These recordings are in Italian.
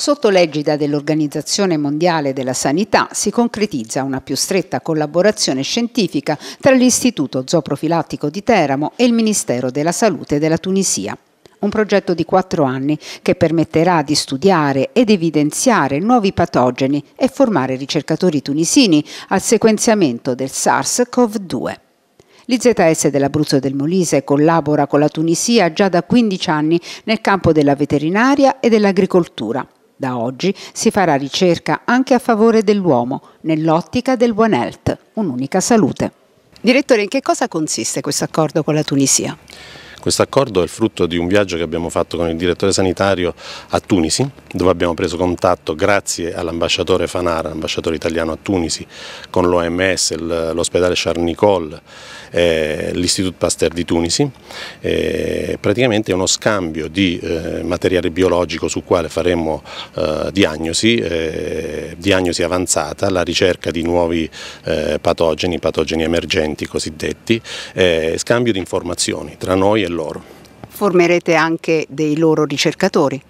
Sotto l'egida dell'Organizzazione Mondiale della Sanità si concretizza una più stretta collaborazione scientifica tra l'Istituto Zooprofilattico di Teramo e il Ministero della Salute della Tunisia un progetto di quattro anni che permetterà di studiare ed evidenziare nuovi patogeni e formare ricercatori tunisini al sequenziamento del SARS-CoV-2. L'IZS dell'Abruzzo del Molise collabora con la Tunisia già da 15 anni nel campo della veterinaria e dell'agricoltura da oggi si farà ricerca anche a favore dell'uomo, nell'ottica del One Health, un'unica salute. Direttore, in che cosa consiste questo accordo con la Tunisia? Questo accordo è il frutto di un viaggio che abbiamo fatto con il direttore sanitario a Tunisi, dove abbiamo preso contatto grazie all'ambasciatore Fanara, ambasciatore italiano a Tunisi, con l'OMS, l'ospedale Charles Nicole, eh, l'Istituto Pasteur di Tunisi. Eh, praticamente è uno scambio di eh, materiale biologico su quale faremo eh, diagnosi, eh, diagnosi avanzata, la ricerca di nuovi eh, patogeni, patogeni emergenti cosiddetti, scambio di informazioni tra noi e dell'oro. Formerete anche dei loro ricercatori?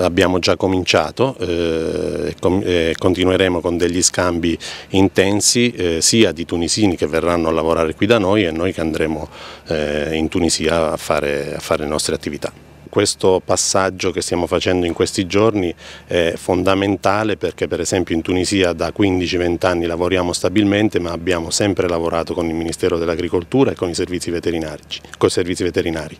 abbiamo già cominciato eh, e eh, continueremo con degli scambi intensi eh, sia di tunisini che verranno a lavorare qui da noi e noi che andremo eh, in Tunisia a fare, a fare le nostre attività questo passaggio che stiamo facendo in questi giorni è fondamentale perché per esempio in Tunisia da 15-20 anni lavoriamo stabilmente ma abbiamo sempre lavorato con il Ministero dell'Agricoltura e con i servizi veterinari. Servizi veterinari.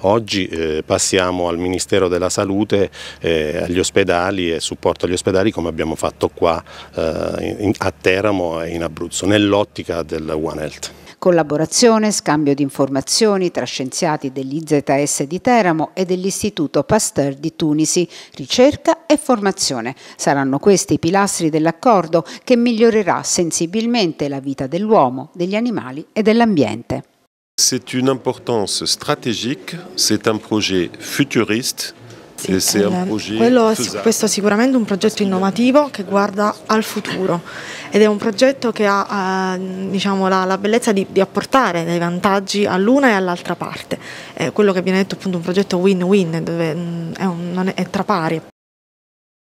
Oggi eh, passiamo al Ministero della Salute, eh, agli ospedali e supporto agli ospedali come abbiamo fatto qua eh, in, a Teramo e in Abruzzo nell'ottica del One Health collaborazione, scambio di informazioni tra scienziati dell'IZS di Teramo e dell'Istituto Pasteur di Tunisi, ricerca e formazione. Saranno questi i pilastri dell'accordo che migliorerà sensibilmente la vita dell'uomo, degli animali e dell'ambiente. C'est une importance stratégique, c'est un projet futuriste sì, se è eh, quello, questo è sicuramente un progetto innovativo che guarda al futuro ed è un progetto che ha eh, diciamo, la, la, bellezza di, di, apportare dei vantaggi all'una e all'altra parte. È quello che viene detto appunto un progetto win-win dove mm, è, un, è tra pari.